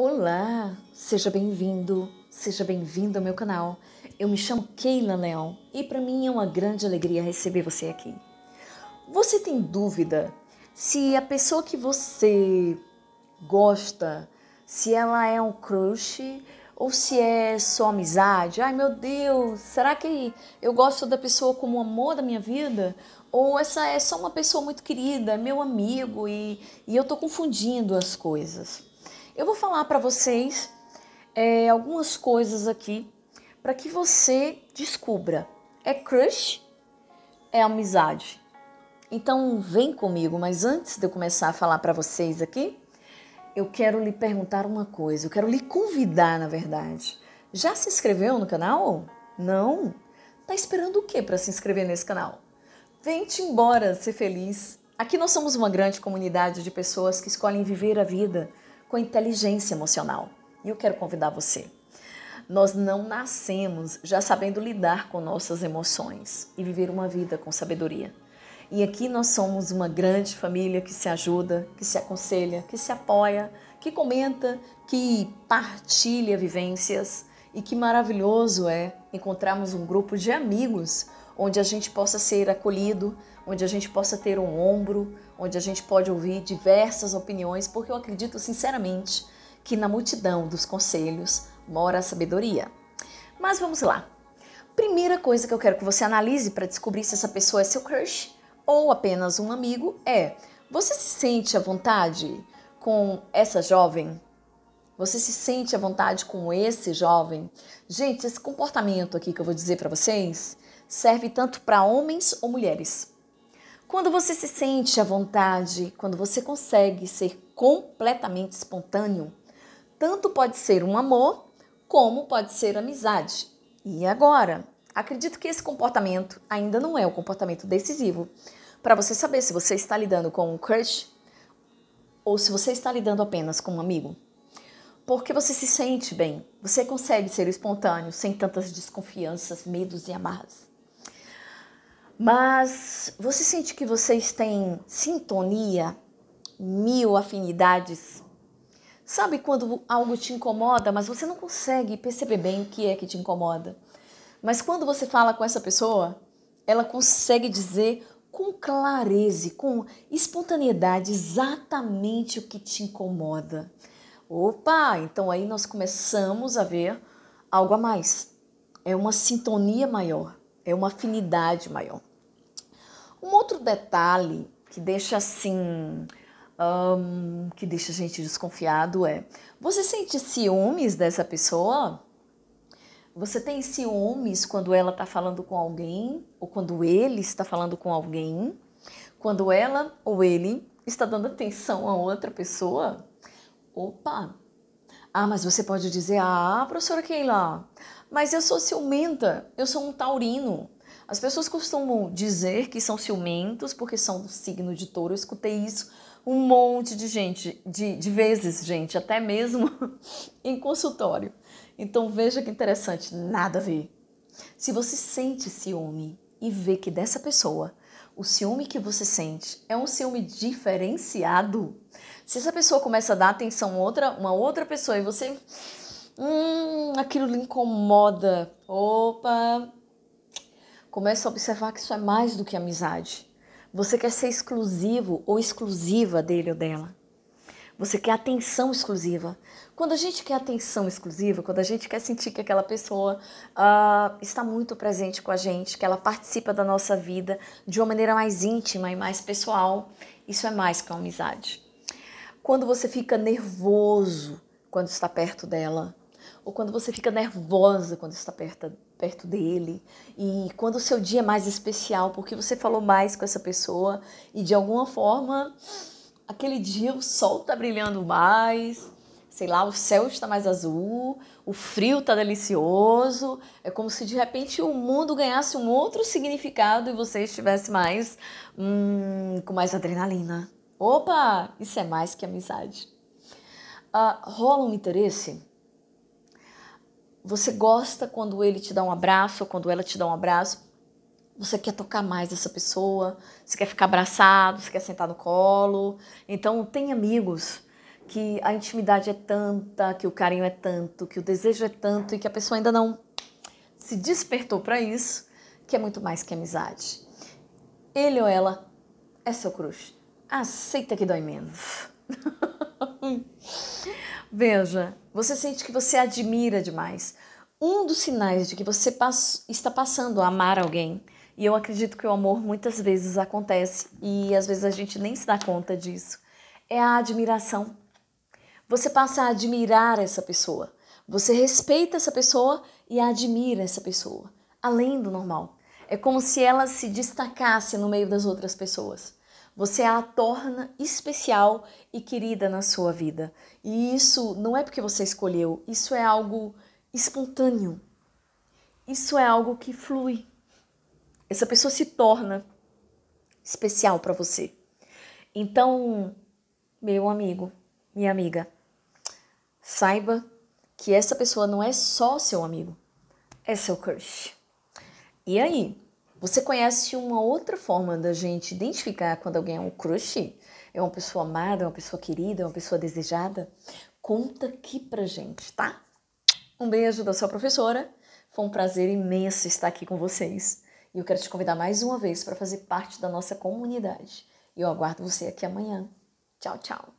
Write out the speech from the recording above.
Olá, seja bem-vindo, seja bem-vindo ao meu canal. Eu me chamo Keila Leon e para mim é uma grande alegria receber você aqui. Você tem dúvida se a pessoa que você gosta, se ela é um crush ou se é só amizade? Ai meu Deus, será que eu gosto da pessoa como o amor da minha vida? Ou essa é só uma pessoa muito querida, meu amigo e, e eu tô confundindo as coisas? Eu vou falar para vocês é, algumas coisas aqui para que você descubra. É crush? É amizade? Então vem comigo, mas antes de eu começar a falar para vocês aqui, eu quero lhe perguntar uma coisa, eu quero lhe convidar, na verdade. Já se inscreveu no canal? Não? Tá esperando o que para se inscrever nesse canal? Vem-te embora ser feliz. Aqui nós somos uma grande comunidade de pessoas que escolhem viver a vida com inteligência emocional. E eu quero convidar você. Nós não nascemos já sabendo lidar com nossas emoções e viver uma vida com sabedoria. E aqui nós somos uma grande família que se ajuda, que se aconselha, que se apoia, que comenta, que partilha vivências. E que maravilhoso é encontrarmos um grupo de amigos onde a gente possa ser acolhido, onde a gente possa ter um ombro, onde a gente pode ouvir diversas opiniões, porque eu acredito sinceramente que na multidão dos conselhos mora a sabedoria. Mas vamos lá. Primeira coisa que eu quero que você analise para descobrir se essa pessoa é seu crush ou apenas um amigo é: você se sente à vontade com essa jovem? Você se sente à vontade com esse jovem? Gente, esse comportamento aqui que eu vou dizer para vocês serve tanto para homens ou mulheres. Quando você se sente à vontade, quando você consegue ser completamente espontâneo, tanto pode ser um amor como pode ser amizade. E agora? Acredito que esse comportamento ainda não é o comportamento decisivo para você saber se você está lidando com um crush ou se você está lidando apenas com um amigo. Porque você se sente bem, você consegue ser espontâneo sem tantas desconfianças, medos e amarras. Mas você sente que vocês têm sintonia, mil afinidades? Sabe quando algo te incomoda, mas você não consegue perceber bem o que é que te incomoda? Mas quando você fala com essa pessoa, ela consegue dizer com clareza, com espontaneidade, exatamente o que te incomoda. Opa, então aí nós começamos a ver algo a mais. É uma sintonia maior, é uma afinidade maior. Um outro detalhe que deixa assim. Um, que deixa a gente desconfiado é: você sente ciúmes dessa pessoa? Você tem ciúmes quando ela está falando com alguém ou quando ele está falando com alguém? Quando ela ou ele está dando atenção a outra pessoa? Opa! Ah, mas você pode dizer: "Ah, professora Keila, mas eu sou ciumenta, eu sou um taurino". As pessoas costumam dizer que são ciumentos porque são do signo de touro. Eu escutei isso um monte de gente, de, de vezes, gente, até mesmo em consultório. Então veja que interessante, nada a ver. Se você sente ciúme e vê que dessa pessoa o ciúme que você sente é um ciúme diferenciado, se essa pessoa começa a dar atenção a outra, uma outra pessoa e você. Hum, aquilo lhe incomoda. Opa, Começa a observar que isso é mais do que amizade. Você quer ser exclusivo ou exclusiva dele ou dela. Você quer atenção exclusiva. Quando a gente quer atenção exclusiva, quando a gente quer sentir que aquela pessoa uh, está muito presente com a gente, que ela participa da nossa vida de uma maneira mais íntima e mais pessoal, isso é mais que uma amizade. Quando você fica nervoso quando está perto dela, ou quando você fica nervosa quando está perto, perto dele e quando o seu dia é mais especial, porque você falou mais com essa pessoa e de alguma forma aquele dia o sol tá brilhando mais, sei lá, o céu está mais azul, o frio está delicioso, é como se de repente o mundo ganhasse um outro significado e você estivesse mais hum, com mais adrenalina. Opa, isso é mais que amizade. Uh, rola um interesse você gosta quando ele te dá um abraço, ou quando ela te dá um abraço. Você quer tocar mais essa pessoa, você quer ficar abraçado, você quer sentar no colo. Então, tem amigos que a intimidade é tanta, que o carinho é tanto, que o desejo é tanto e que a pessoa ainda não se despertou para isso, que é muito mais que amizade. Ele ou ela é seu crush. Aceita que dói menos. Veja, você sente que você admira demais. Um dos sinais de que você pass está passando a amar alguém, e eu acredito que o amor muitas vezes acontece e às vezes a gente nem se dá conta disso, é a admiração. Você passa a admirar essa pessoa. Você respeita essa pessoa e admira essa pessoa, além do normal. É como se ela se destacasse no meio das outras pessoas. Você é a torna especial e querida na sua vida. E isso não é porque você escolheu, isso é algo espontâneo. Isso é algo que flui. Essa pessoa se torna especial para você. Então, meu amigo, minha amiga, saiba que essa pessoa não é só seu amigo, é seu crush. E aí? Você conhece uma outra forma da gente identificar quando alguém é um crush? É uma pessoa amada, é uma pessoa querida, é uma pessoa desejada? Conta aqui pra gente, tá? Um beijo da sua professora. Foi um prazer imenso estar aqui com vocês. E eu quero te convidar mais uma vez para fazer parte da nossa comunidade. Eu aguardo você aqui amanhã. Tchau, tchau.